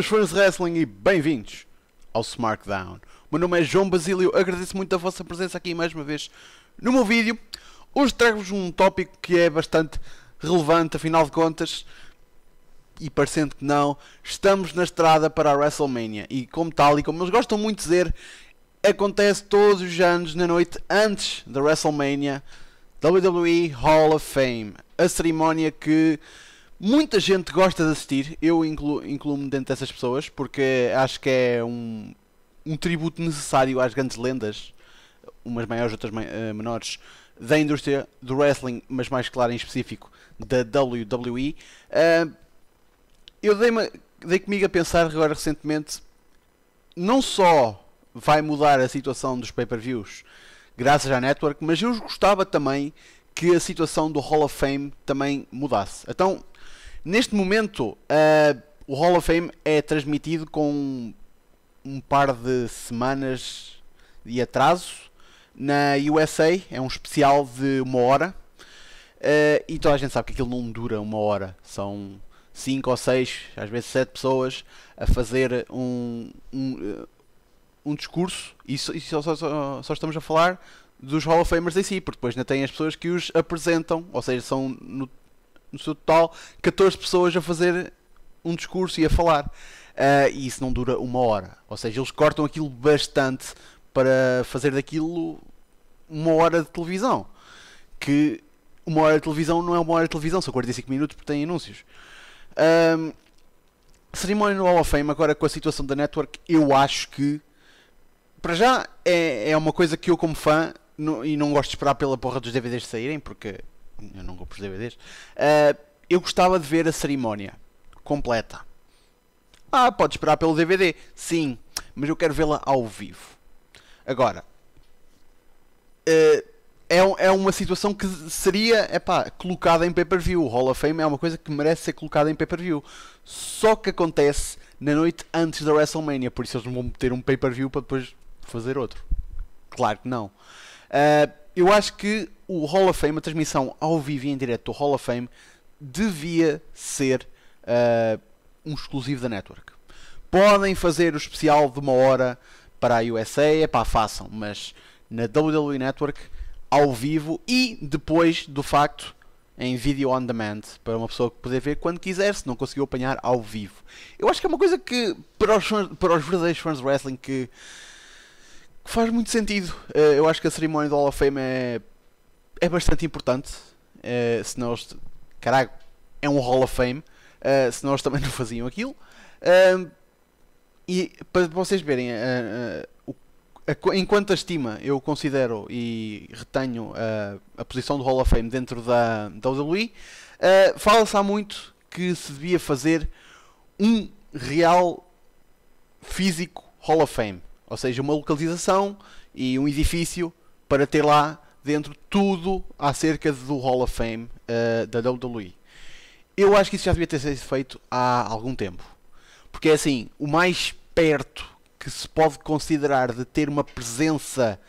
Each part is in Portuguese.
meus fãs de wrestling e bem-vindos ao SmackDown. O meu nome é João Basílio, agradeço muito a vossa presença aqui mais uma vez no meu vídeo. Hoje trago-vos um tópico que é bastante relevante, afinal de contas, e parecendo que não, estamos na estrada para a WrestleMania. E como tal, e como eles gostam muito de dizer, acontece todos os anos na noite antes da WrestleMania, WWE Hall of Fame. A cerimónia que Muita gente gosta de assistir, eu incluo-me dentro dessas pessoas, porque acho que é um, um tributo necessário às grandes lendas, umas maiores, outras eh, menores, da indústria do wrestling, mas mais claro em específico da WWE. Uh, eh, eu dei, dei comigo a pensar agora recentemente, não só vai mudar a situação dos pay-per-views graças à network, mas eu gostava também que a situação do Hall of Fame também mudasse. Então, Neste momento, uh, o Hall of Fame é transmitido com um par de semanas de atraso. Na USA é um especial de uma hora. Uh, e toda a gente sabe que aquilo não dura uma hora. São 5 ou 6, às vezes 7 pessoas a fazer um, um, eh, um discurso. E, só, só, só, só estamos a falar dos Hall of Famers em si, porque depois ainda tem as pessoas que os apresentam, ou seja, são no, no seu total, 14 pessoas a fazer um discurso e a falar. Uh, e isso não dura uma hora. Ou seja, eles cortam aquilo bastante para fazer daquilo uma hora de televisão. Que uma hora de televisão não é uma hora de televisão, são 45 minutos porque tem anúncios. cerimónia no Hall of Fame, agora com a situação da network, eu acho que para já é, é uma coisa que eu, como fã, não, e não gosto de esperar pela porra dos DVDs saírem, porque eu não compro os DVDs, uh, ah, eu gostava de ver a cerimónia completa. Ah, pode esperar pelo DVD, sim, mas eu quero vê-la ao vivo. Agora, uh, é, é uma situação que seria epá, colocada em pay-per-view. O Hall of Fame é uma coisa que merece ser colocada em pay-per-view. Só que acontece na noite antes da WrestleMania, por isso eles não vão meter um pay-per-view para depois fazer outro. Claro que não. Uh, eu acho que o Hall of Fame, a transmissão ao vivo e em direto do Hall of Fame, devia ser uh, um exclusivo da network. Podem fazer o especial de uma hora para a USA, é pá, façam, mas na WWE Network, ao vivo e depois do facto em vídeo on demand para uma pessoa poder ver quando quiser, se não conseguiu apanhar ao vivo. Eu acho que é uma coisa que para os, para os verdadeiros fãs de wrestling que faz muito sentido. Uh, eu acho que a cerimónia do Hall of Fame é, é bastante importante. Uh, se nós. Caralho, é um Hall of Fame. Uh, se nós também não faziam aquilo. Uh, e para vocês verem o, a, enquanto estima eu considero e retenho a, posição do Hall of Fame dentro da, da WWE, fala-se há muito que se devia fazer um real físico Hall of Fame. Ou seja, uma localização e um edifício para ter lá dentro tudo acerca do Hall of Fame uh, da WWE. Eu acho que isso já devia ter sido feito há algum tempo. Porque é assim, o mais perto que se pode considerar de ter uma presença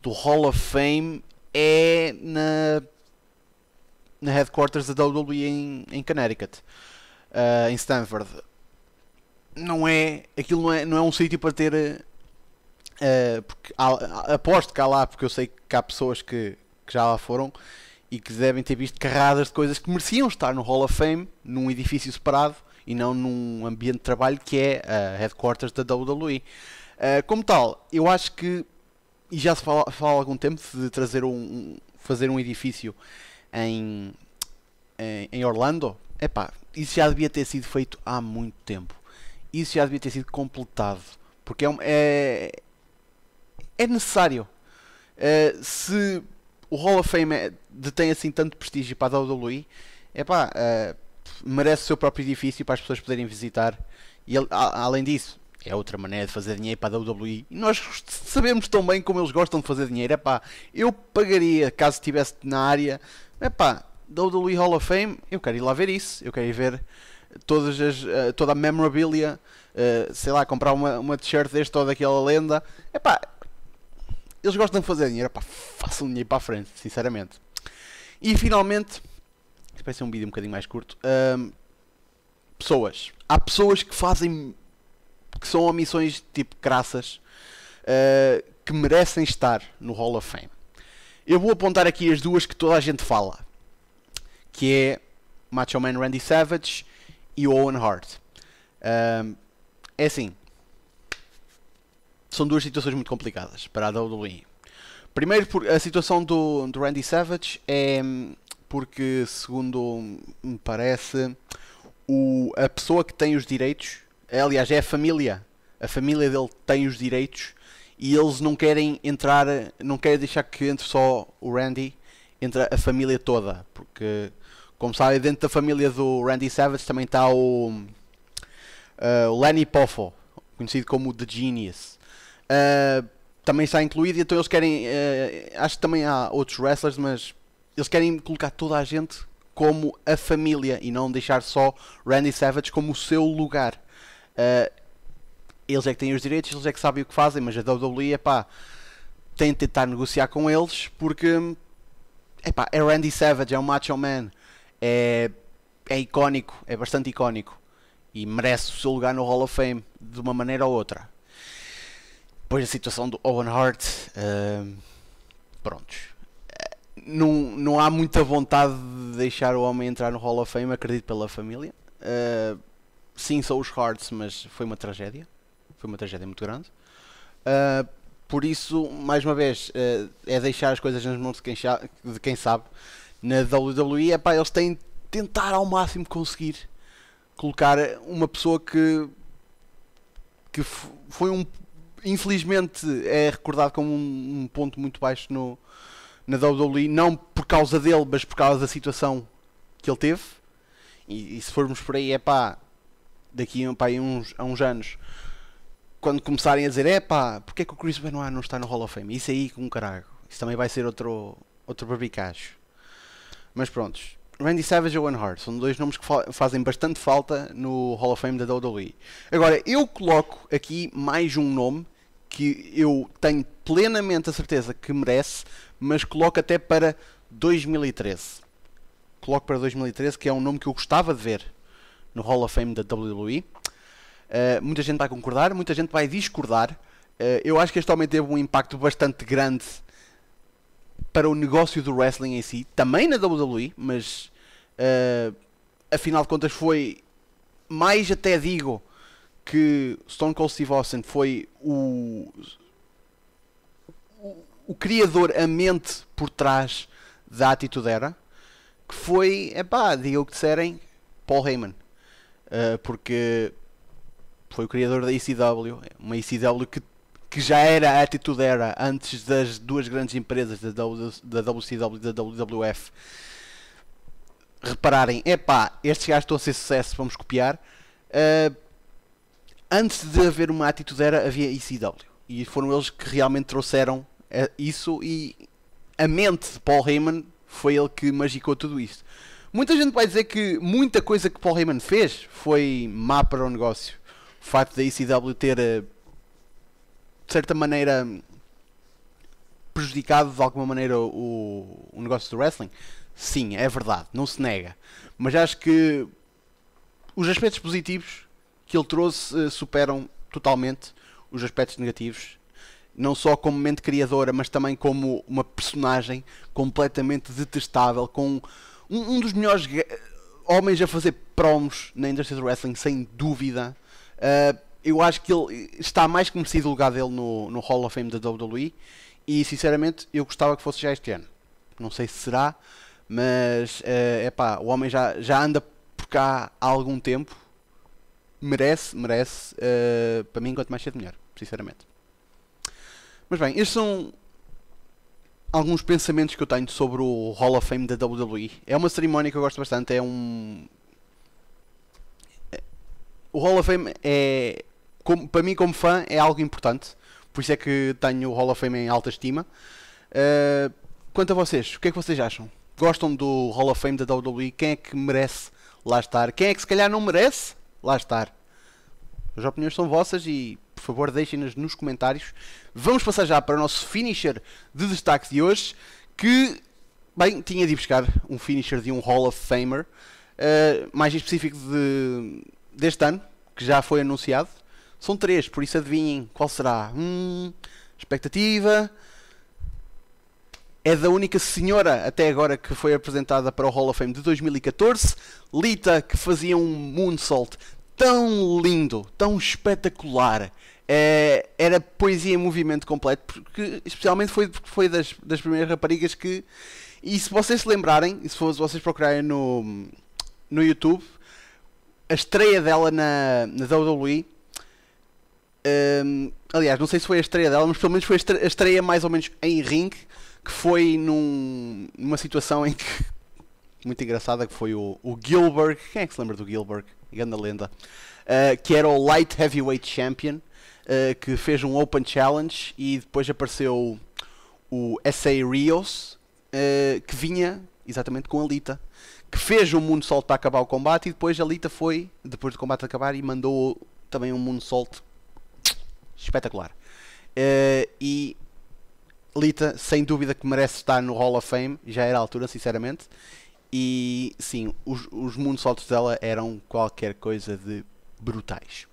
do Hall of Fame é na, na headquarters da WWE em, em Connecticut, uh, em Stanford. Não é, aquilo não é, não é um sítio para ter eh, Uh, porque há, aposto que há lá, porque eu sei que há pessoas que, que já lá foram e que devem ter visto carradas de coisas que mereciam estar no Hall of Fame, num edifício separado e não num ambiente de trabalho que é a eh, headquarters da WWE. Uh, eh, como tal, eu acho que, e já se fala, fala há algum tempo de trazer um, um fazer um edifício em, em, em Orlando, epá, isso já devia ter sido feito há muito tempo. Isso já devia ter sido completado. Porque é, um, é, é necessário. Uh, se o Hall of Fame é, detém assim tanto prestígio para a WWE, é pá, uh, eh, merece o seu próprio edifício para as pessoas poderem visitar. E ele, a, além disso, é outra maneira de fazer dinheiro para a WWE. E nós sabemos tão bem como eles gostam de fazer dinheiro. É pá, eu pagaria caso estivesse na área. É pá, WWE Hall of Fame, eu quero ir lá ver isso. Eu quero ir ver todas as, uh, toda a memorabilia. sei lá, comprar uma, uma t-shirt deste ou daquela lenda. É pá, eles gostam de fazer dinheiro, pá, façam dinheiro para a frente, sinceramente. E finalmente, isto vai ser um vídeo um bocadinho mais curto. pessoas. Há pessoas que fazem. que são omissões tipo graças. Uh, que merecem estar no Hall of Fame. Eu vou apontar aqui as duas que toda a gente fala. Que é Macho Man Randy Savage e Owen Hart. Um, é assim, são duas situações muito complicadas para a WWE. Primeiro, a situação do, do Randy Savage é hum, porque, segundo me parece, o, a pessoa que tem os direitos, é, aliás, é a família, a família dele tem os direitos e eles não querem entrar, não querem deixar que entre só o Randy, entra a família toda, porque, como sabem, dentro da família do Randy Savage também está o, uh, o Lenny Poffo, conhecido como The Genius. Eh, também está incluído. Então eles querem. Uh, acho que também há outros wrestlers, mas eles querem colocar toda a gente como a família e não deixar só Randy Savage como o seu lugar. Uh, eles é que têm os direitos, eles é que sabem o que fazem, mas a WWE é pá, tem de tentar negociar com eles porque é pá, é Randy Savage, é um Macho Man, é, é icónico, é bastante icónico e merece o seu lugar no Hall of Fame de uma maneira ou outra depois a situação do Owen Hart, uh, ehm, prontos. Eh, não, não há muita vontade de deixar o homem entrar no Hall of Fame, acredito pela família. Uh, sim, são os Hearts, mas foi uma tragédia. Foi uma tragédia muito grande. Uh, por isso, mais uma vez, é deixar as coisas nas mãos de quem, de quem sabe. Na WWE, epá, eles têm de tentar ao máximo conseguir colocar uma pessoa que, que foi um infelizmente é recordado como um, um ponto muito baixo no, na WWE, não por causa dele, mas por causa da situação que ele teve. E, e se formos por aí, é pá, daqui pá, uns, a uns anos, quando começarem a dizer, é pá, porque é que o Chris Benoit não está no Hall of Fame? Isso aí com um carago. Isso também vai ser outro, outro barbicacho. Mas prontos, Randy Savage e Owen Hart são dois nomes que fa fazem bastante falta no Hall of Fame da WWE. Agora, eu coloco aqui mais um nome que eu tenho plenamente a certeza que merece, mas coloco até para 2013. Coloco para 2013, que é um nome que eu gostava de ver no Hall of Fame da WWE. Uh, eh, muita gente vai concordar, muita gente vai discordar. Uh, eu acho que este homem teve um impacto bastante grande para o negócio do wrestling em si, também na WWE, mas uh, afinal de contas foi mais até digo que Stone Cold Steve Austin foi o, o, o criador, a mente por trás da atitude Era, que foi, epá, diga o que disserem, Paul Heyman. Uh, porque foi o criador da ECW, uma ECW que, que já era a atitude Era antes das duas grandes empresas da, w, da WCW e da WWF repararem, epá, estes gajos estão a ser sucesso, vamos copiar. Uh, antes de haver uma atitude era, havia ICW. E foram eles que realmente trouxeram eh, isso e a mente de Paul Heyman foi ele que magicou tudo isso Muita gente vai dizer que muita coisa que Paul Heyman fez foi má para o negócio. O facto da ICW ter, eh, de certa maneira, prejudicado de alguma maneira o, o negócio do wrestling. Sim, é verdade, não se nega. Mas acho que os aspectos positivos que ele trouxe eh, superam totalmente os aspectos negativos não só como mente criadora, mas também como uma personagem completamente detestável, com um, um dos melhores homens a fazer promos na indústria do wrestling, sem dúvida. Uh, eu acho que ele está mais que merecido o lugar dele no, no Hall of Fame da WWE e, sinceramente, eu gostava que fosse já este ano. Não sei se será, mas é uh, eh, pá, o homem já, já anda por cá há algum tempo merece, merece, uh, para mim, quanto mais cedo melhor, sinceramente. Mas bem, estes são alguns pensamentos que eu tenho sobre o Hall of Fame da WWE. É uma cerimónia que eu gosto bastante, é um... É, o Hall of Fame é, como, para mim como fã, é algo importante, por isso é que tenho o Hall of Fame em alta estima. Uh, quanto a vocês, o que é que vocês acham? Gostam do Hall of Fame da WWE? Quem é que merece lá estar? Quem é que se calhar não merece? lá estar. As opiniões são vossas e, por favor, deixem-nas nos comentários. Vamos passar já para o nosso finisher de destaque de hoje, que, bem, tinha de ir buscar um finisher de um Hall of Famer, uh, mais específico de, deste ano, que já foi anunciado. São três, por isso adivinhem qual será. Hum, expectativa, é da única senhora até agora que foi apresentada para o Hall of Fame de 2014, Lita, que fazia um moonsault tão lindo, tão espetacular. É, era poesia em movimento completo, porque especialmente foi, foi das, das primeiras raparigas que. E se vocês se lembrarem, e se vocês procurarem no, no YouTube, a estreia dela na, na WWE um, aliás, não sei se foi a estreia dela, mas pelo menos foi a estreia mais ou menos em ringue, que foi num, numa situação em que. Muito engraçada, que foi o, o Gilbert. Quem é que se lembra do Gilbert? Grande lenda. Uh, que era o Light Heavyweight Champion, uh, que fez um Open Challenge e depois apareceu o S.A. Rios, uh, que vinha exatamente com a Lita, que fez um moonsault para acabar o combate e depois a Lita foi, depois do combate acabar, e mandou também um moonsault espetacular. Uh, e Lita, sem dúvida que merece estar no Hall of Fame, já era a altura, sinceramente. E sim, os, os moonsaults dela eram qualquer coisa de brutais.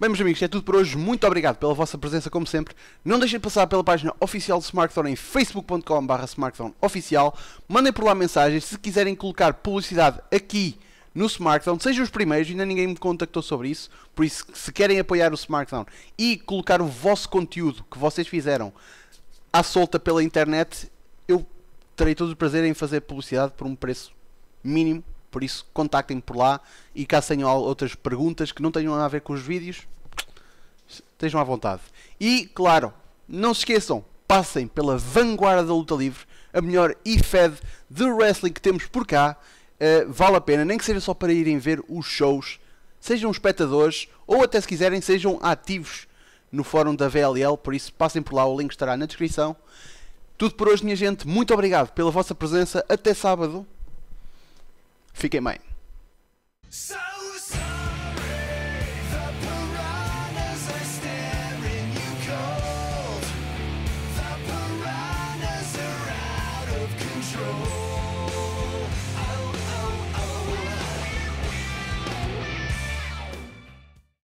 Bem, meus amigos, é tudo por hoje. Muito obrigado pela vossa presença, como sempre. Não deixem de passar pela página oficial do Smartphone em facebook.com/smartphoneoficial. Oficial. Mandem por lá mensagens. Se quiserem colocar publicidade aqui no SmackDown, sejam os primeiros, ainda ninguém me contactou sobre isso, por isso, se querem apoiar o SmackDown e colocar o vosso conteúdo que vocês fizeram à solta pela internet, eu terei todo o prazer em fazer publicidade por um preço mínimo, por isso contactem-me por lá e caso tenham outras perguntas que não tenham a ver com os vídeos, estejam à vontade. E, claro, não se esqueçam, passem pela vanguarda da luta livre, a melhor IFED de wrestling que temos por cá uh, vale a pena, nem que seja só para irem ver os shows, sejam espectadores ou até se quiserem sejam ativos no fórum da VLL, por isso passem por lá, o link estará na descrição. Tudo por hoje, minha gente. Muito obrigado pela vossa presença. Até sábado. Fiquem bem.